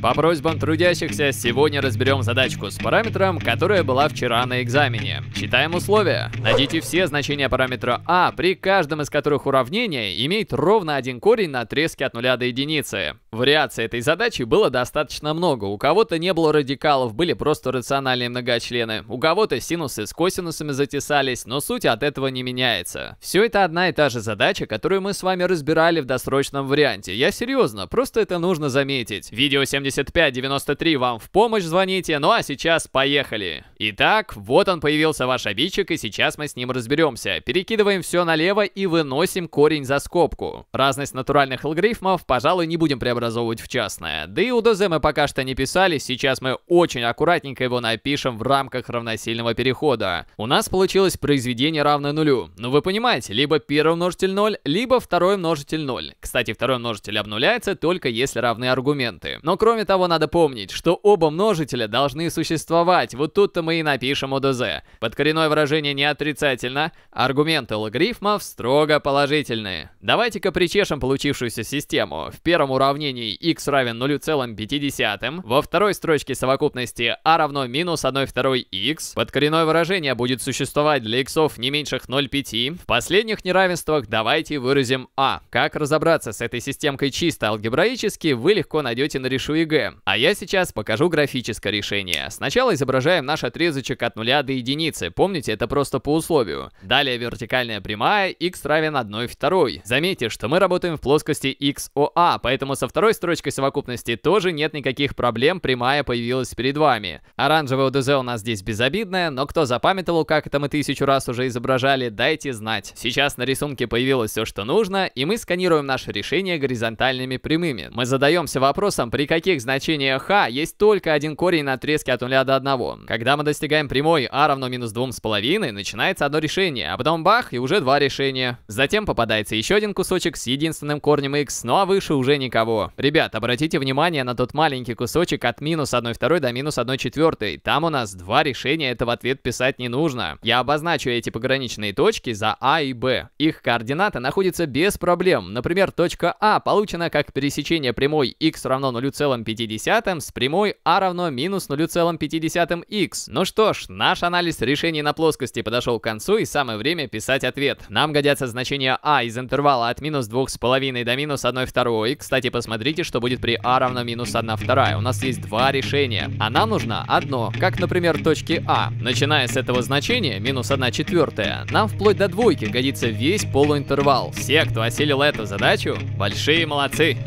По просьбам трудящихся сегодня разберем задачку с параметром, которая была вчера на экзамене. Читаем условия. Найдите все значения параметра а, при каждом из которых уравнение имеет ровно один корень на отрезке от нуля до единицы. Вариаций этой задачи было достаточно много. У кого-то не было радикалов, были просто рациональные многочлены. У кого-то синусы с косинусами затесались, но суть от этого не меняется. Все это одна и та же задача, которую мы с вами разбирали в досрочном варианте. Я серьезно, просто это нужно заметить. Видео 7593 вам в помощь звоните, ну а сейчас поехали. Итак, вот он появился ваш обидчик, и сейчас мы с ним разберемся. Перекидываем все налево и выносим корень за скобку. Разность натуральных логарифмов, пожалуй, не будем преобразовать преобразовывать в частное. Да и УДЗ мы пока что не писали, сейчас мы очень аккуратненько его напишем в рамках равносильного перехода. У нас получилось произведение равное нулю. Но ну, вы понимаете, либо первый множитель 0, либо второй множитель 0. Кстати, второй множитель обнуляется только если равны аргументы. Но кроме того, надо помнить, что оба множителя должны существовать. Вот тут-то мы и напишем ОДЗ. Подкоренное выражение не отрицательно, аргументы логарифмов строго положительные. Давайте-ка причешем получившуюся систему. В первом уравнении уравнений x равен 0,5, во второй строчке совокупности a а равно минус 1 второй x, Подкоренное выражение будет существовать для x не меньших 0,5, в последних неравенствах давайте выразим a. А. Как разобраться с этой системкой чисто алгебраически, вы легко найдете на решу ЕГЭ. А я сейчас покажу графическое решение. Сначала изображаем наш отрезочек от 0 до единицы, помните, это просто по условию. Далее вертикальная прямая, x равен 1 второй. Заметьте, что мы работаем в плоскости XOA, а, поэтому со второй второй строчкой совокупности тоже нет никаких проблем, прямая появилась перед вами. Оранжевая УДЗ у нас здесь безобидная, но кто запамятовал, как это мы тысячу раз уже изображали, дайте знать. Сейчас на рисунке появилось все, что нужно, и мы сканируем наше решение горизонтальными прямыми. Мы задаемся вопросом, при каких значениях h а есть только один корень на отрезке от 0 до 1. Когда мы достигаем прямой а равно минус 2,5, начинается одно решение, а потом бах, и уже два решения. Затем попадается еще один кусочек с единственным корнем x, ну а выше уже никого. Ребят, обратите внимание на тот маленький кусочек от минус 1,2 до минус 1,4. Там у нас два решения, это в ответ писать не нужно. Я обозначу эти пограничные точки за А и Б. Их координаты находятся без проблем. Например, точка А получена как пересечение прямой x равно 0,5 с прямой А равно минус 0,5x. Ну что ж, наш анализ решений на плоскости подошел к концу и самое время писать ответ. Нам годятся значения А из интервала от минус 2,5 до минус 1,2. И, кстати, посмотрите, Смотрите, что будет при а равно минус 1 вторая. У нас есть два решения, а нам нужно одно, как, например, точки А. Начиная с этого значения, минус 1 четвертая, нам вплоть до двойки годится весь полуинтервал. Все, кто осилил эту задачу, большие молодцы!